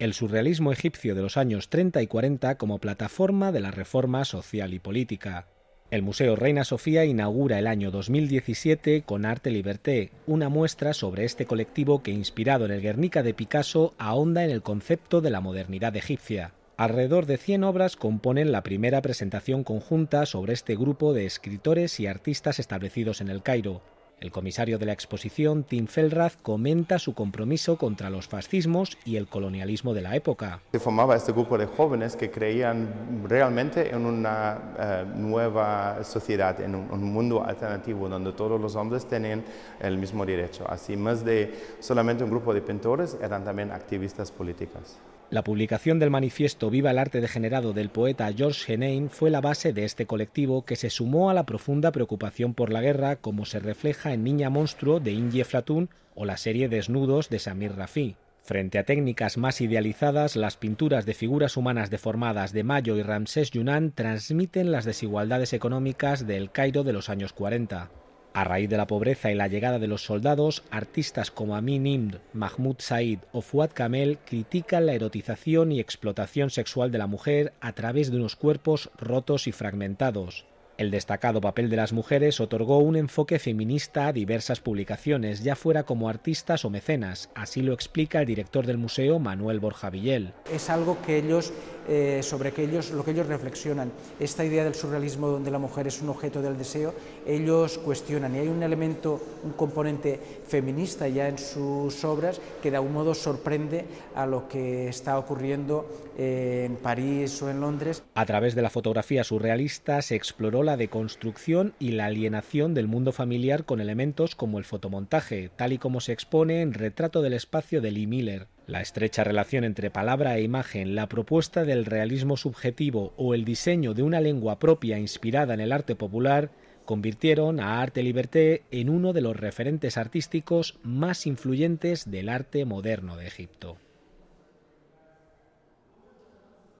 el surrealismo egipcio de los años 30 y 40 como plataforma de la reforma social y política. El Museo Reina Sofía inaugura el año 2017 con Arte Liberté, una muestra sobre este colectivo que, inspirado en el Guernica de Picasso, ahonda en el concepto de la modernidad egipcia. Alrededor de 100 obras componen la primera presentación conjunta sobre este grupo de escritores y artistas establecidos en el Cairo, el comisario de la exposición, Tim Felrath, comenta su compromiso contra los fascismos y el colonialismo de la época. Se formaba este grupo de jóvenes que creían realmente en una eh, nueva sociedad, en un, un, mundo alternativo donde todos los hombres tenían el mismo derecho. Así, más de solamente un grupo de pintores, eran también activistas políticas. La publicación del manifiesto Viva el arte degenerado del poeta George Henein fue la base de este colectivo que se sumó a la profunda preocupación por la guerra como se refleja en Niña Monstruo de Inge Flatun o la serie Desnudos de Samir Rafi. Frente a técnicas más idealizadas, las pinturas de figuras humanas deformadas de Mayo y Ramsés Yunan transmiten las desigualdades económicas del Cairo de los años 40. A raíz de la pobreza y la llegada de los soldados, artistas como Amin Imd, Mahmoud Said o Fuad Kamel critican la erotización y explotación sexual de la mujer a través de unos cuerpos rotos y fragmentados. El destacado papel de las mujeres otorgó un enfoque feminista a diversas publicaciones, ya fuera como artistas o mecenas, así lo explica el director del museo Manuel Borja Villel. Es algo que ellos eh, sobre lo que ellos reflexionan. Esta idea del surrealismo donde la mujer es un objeto del deseo, ellos cuestionan y hay un elemento, un componente feminista ya en sus obras que de algún modo sorprende a lo que está ocurriendo eh, en París o en Londres. A través de la fotografía surrealista se exploró la deconstrucción y la alienación del mundo familiar con elementos como el fotomontaje, tal y como se expone en Retrato del espacio de Lee Miller. La estrecha relación entre palabra e imagen, la propuesta del realismo subjetivo o el diseño de una lengua propia inspirada en el arte popular convirtieron a Arte Liberté en uno de los referentes artísticos más influyentes del arte moderno de Egipto.